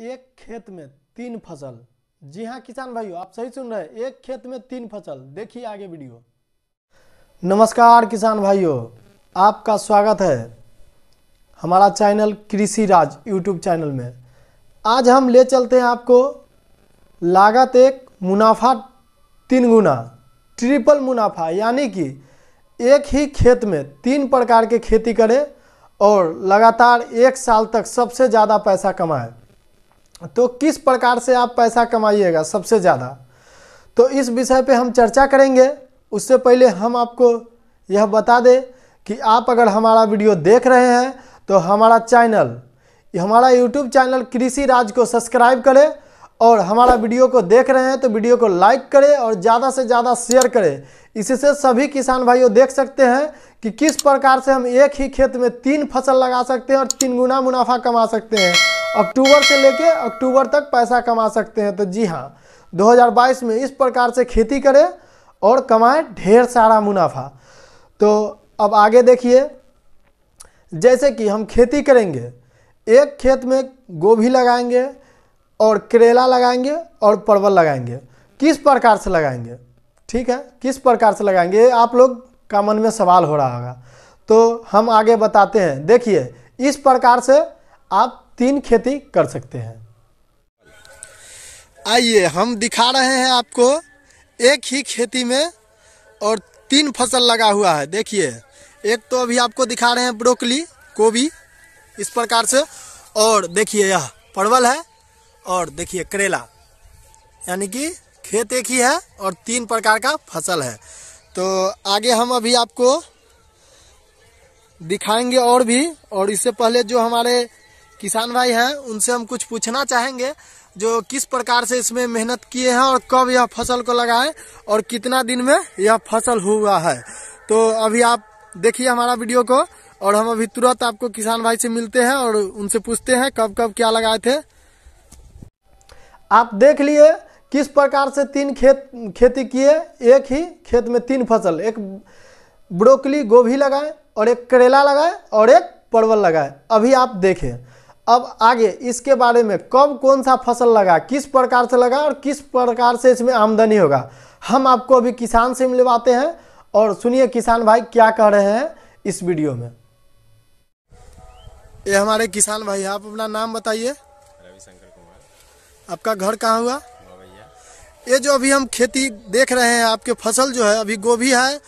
एक खेत में तीन फसल जी हाँ किसान भाइयों आप सही सुन रहे हैं एक खेत में तीन फसल देखिए आगे वीडियो नमस्कार किसान भाइयों आपका स्वागत है हमारा चैनल कृषि राज यूट्यूब चैनल में आज हम ले चलते हैं आपको लागत एक मुनाफा तीन गुना ट्रिपल मुनाफा यानी कि एक ही खेत में तीन प्रकार के खेती करें और लगातार एक साल तक सबसे ज़्यादा पैसा कमाए तो किस प्रकार से आप पैसा कमाइएगा सबसे ज़्यादा तो इस विषय पे हम चर्चा करेंगे उससे पहले हम आपको यह बता दें कि आप अगर हमारा वीडियो देख रहे हैं तो हमारा चैनल हमारा यूट्यूब चैनल कृषि राज को सब्सक्राइब करें और हमारा वीडियो को देख रहे हैं तो वीडियो को लाइक करें और ज़्यादा से ज़्यादा शेयर करें इससे सभी किसान भाइयों देख सकते हैं कि किस प्रकार से हम एक ही खेत में तीन फसल लगा सकते हैं और तीन गुना मुनाफा कमा सकते हैं अक्टूबर से लेके अक्टूबर तक पैसा कमा सकते हैं तो जी हाँ 2022 में इस प्रकार से खेती करें और कमाएं ढेर सारा मुनाफा तो अब आगे देखिए जैसे कि हम खेती करेंगे एक खेत में गोभी लगाएंगे और करेला लगाएंगे और परवल लगाएंगे किस प्रकार से लगाएंगे ठीक है किस प्रकार से लगाएंगे आप लोग का मन में सवाल हो रहा होगा तो हम आगे बताते हैं देखिए इस प्रकार से आप तीन खेती कर सकते हैं आइए हम दिखा रहे हैं आपको एक ही खेती में और तीन फसल लगा हुआ है देखिए एक तो अभी आपको दिखा रहे हैं ब्रोकली गोभी इस प्रकार से और देखिए यह परवल है और देखिए करेला यानी कि खेत एक ही है और तीन प्रकार का फसल है तो आगे हम अभी आपको दिखाएंगे और भी और इससे पहले जो हमारे किसान भाई हैं उनसे हम कुछ पूछना चाहेंगे जो किस प्रकार से इसमें मेहनत किए हैं और कब यह फसल को लगाए और कितना दिन में यह फसल हुआ है तो अभी आप देखिए हमारा वीडियो को और हम अभी तुरंत आपको किसान भाई से मिलते हैं और उनसे पूछते हैं कब कब क्या लगाए थे आप देख लिए किस प्रकार से तीन खेत खेती किए एक ही खेत में तीन फसल एक ब्रोकली गोभी लगाए और एक करेला लगाए और एक परवल लगाए अभी आप देखें अब आगे इसके बारे में कब कौन सा फसल लगा किस प्रकार से लगा और किस प्रकार से इसमें आमदनी होगा हम आपको अभी किसान से मिलवाते हैं और सुनिए किसान भाई क्या कह रहे हैं इस वीडियो में ये हमारे किसान भाई आप अपना नाम बताइए रविशंकर कुमार आपका घर कहाँ हुआ ये जो अभी हम खेती देख रहे हैं आपके फसल जो है अभी गोभी है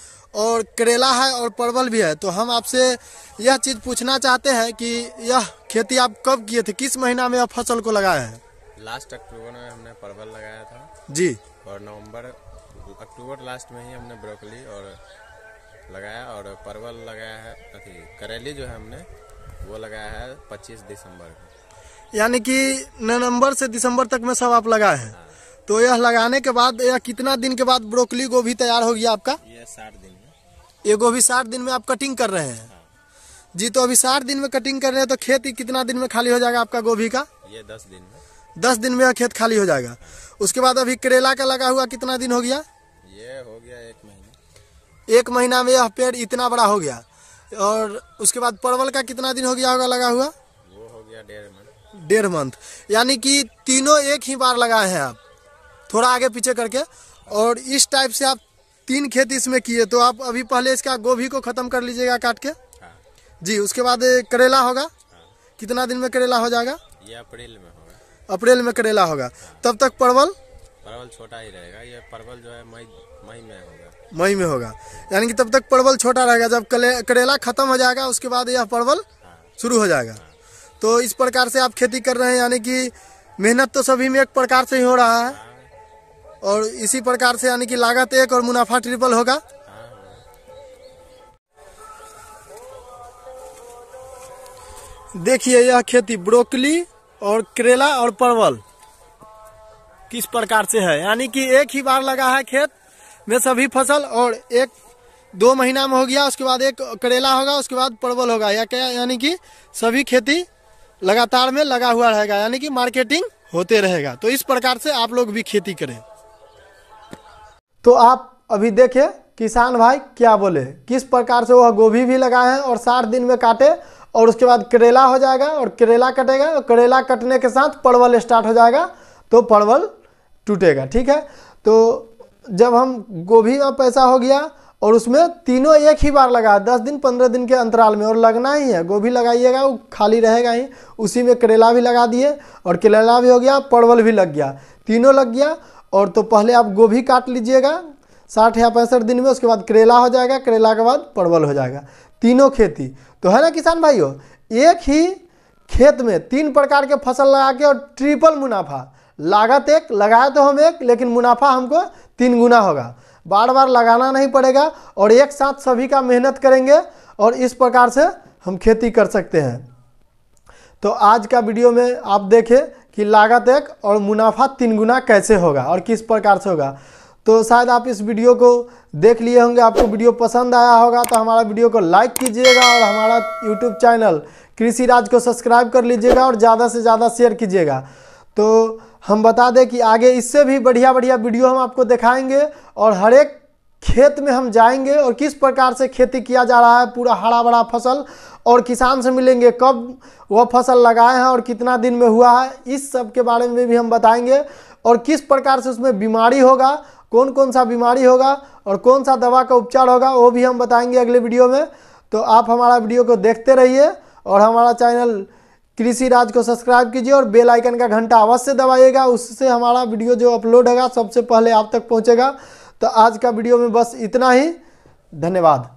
और करेला है और परवल भी है तो हम आपसे यह चीज़ पूछना चाहते हैं कि यह खेती आप कब किए थे किस महीना में यह फसल को लगाए हैं लास्ट अक्टूबर में हमने परवल लगाया था जी और नवंबर अक्टूबर लास्ट में ही हमने ब्रोकली और लगाया और परवल लगाया है अथी करेली जो है हमने वो लगाया है पच्चीस दिसंबर को यानी कि नवंबर से दिसंबर तक में सब आप लगाए हैं हाँ। तो यह लगाने के बाद यह कितना दिन के बाद ब्रोकली गोभी तैयार हो गया आपका यह साठ दिन एगो अभी साठ दिन में आप कटिंग कर रहे हैं जी तो अभी साठ दिन में कटिंग कर रहे हैं तो खेत कितना दिन में खाली हो जाएगा आपका गोभी का ये दस दिन में दस दिन में खेत खाली हो जाएगा उसके बाद अभी करेला का लगा हुआ कितना दिन हो गया ये हो गया एक महीना एक महीना में यह पेड़ इतना बड़ा हो गया और उसके बाद परवल का कितना दिन हो गया होगा लगा हुआ वो हो गया डेढ़ मंथ डेढ़ मंथ यानी कि तीनों एक ही बार लगाए हैं आप थोड़ा आगे पीछे करके और इस टाइप से आप तीन खेत इसमें किए तो आप अभी पहले इसका गोभी को खत्म कर लीजिएगा काट के हाँ। जी उसके बाद करेला होगा हाँ। कितना दिन में करेला हो जाएगा ये अप्रैल में होगा अप्रैल में करेला होगा हाँ। तब तक परवल परवल छोटा ही रहेगा ये परवल जो है मई मई में होगा मई में होगा यानी कि तब तक परवल छोटा रहेगा जब करेला खत्म हो जाएगा उसके बाद यह परवल शुरू हो जाएगा तो इस प्रकार से आप खेती कर रहे हैं यानी कि मेहनत तो सभी में एक प्रकार से ही हो रहा है और इसी प्रकार से यानी कि लागत एक और मुनाफा ट्रिपल होगा देखिए यह खेती ब्रोकली और करेला और परवल किस प्रकार से है यानी कि एक ही बार लगा है खेत में सभी फसल और एक दो महीना में हो गया उसके बाद एक करेला होगा उसके बाद परवल होगा या क्या यानी कि सभी खेती लगातार में लगा हुआ रहेगा यानी कि मार्केटिंग होते रहेगा तो इस प्रकार से आप लोग भी खेती करें तो आप अभी देखिए किसान भाई क्या बोले किस प्रकार से वह गोभी भी लगाए हैं और साठ दिन में काटे और उसके बाद करेला हो जाएगा और करेला कटेगा और करेला कटने के साथ परवल स्टार्ट हो जाएगा तो परवल टूटेगा ठीक है तो जब हम गोभी में पैसा हो गया और उसमें तीनों एक ही बार लगा दस दिन पंद्रह दिन के अंतराल में और लगना ही है गोभी लगाइएगा वो खाली रहेगा ही उसी में करेला भी लगा दिए और करेला भी हो गया परवल भी लग गया तीनों लग गया और तो पहले आप गोभी काट लीजिएगा साठ या पैंसठ दिन में उसके बाद करेला हो जाएगा करेला के बाद परवल हो जाएगा तीनों खेती तो है ना किसान भाइयों एक ही खेत में तीन प्रकार के फसल लगा के और ट्रिपल मुनाफा लागत एक लगाए तो हम एक लेकिन मुनाफा हमको तीन गुना होगा बार बार लगाना नहीं पड़ेगा और एक साथ सभी का मेहनत करेंगे और इस प्रकार से हम खेती कर सकते हैं तो आज का वीडियो में आप देखें कि लागत एक और मुनाफा तीन गुना कैसे होगा और किस प्रकार से होगा तो शायद आप इस वीडियो को देख लिए होंगे आपको वीडियो पसंद आया होगा तो हमारा वीडियो को लाइक कीजिएगा और हमारा यूट्यूब चैनल कृषि राज को सब्सक्राइब कर लीजिएगा और ज़्यादा से ज़्यादा शेयर कीजिएगा तो हम बता दें कि आगे इससे भी बढ़िया बढ़िया वीडियो हम आपको दिखाएंगे और हर एक खेत में हम जाएंगे और किस प्रकार से खेती किया जा रहा है पूरा हरा भरा फसल और किसान से मिलेंगे कब वह फसल लगाए हैं और कितना दिन में हुआ है इस सब के बारे में भी हम बताएंगे और किस प्रकार से उसमें बीमारी होगा कौन कौन सा बीमारी होगा और कौन सा दवा का उपचार होगा वो भी हम बताएंगे अगले वीडियो में तो आप हमारा वीडियो को देखते रहिए और हमारा चैनल कृषि राज को सब्सक्राइब कीजिए और बेल आइकन का घंटा अवश्य दबाइएगा उससे हमारा वीडियो जो अपलोड होगा सबसे पहले आप तक पहुंचेगा तो आज का वीडियो में बस इतना ही धन्यवाद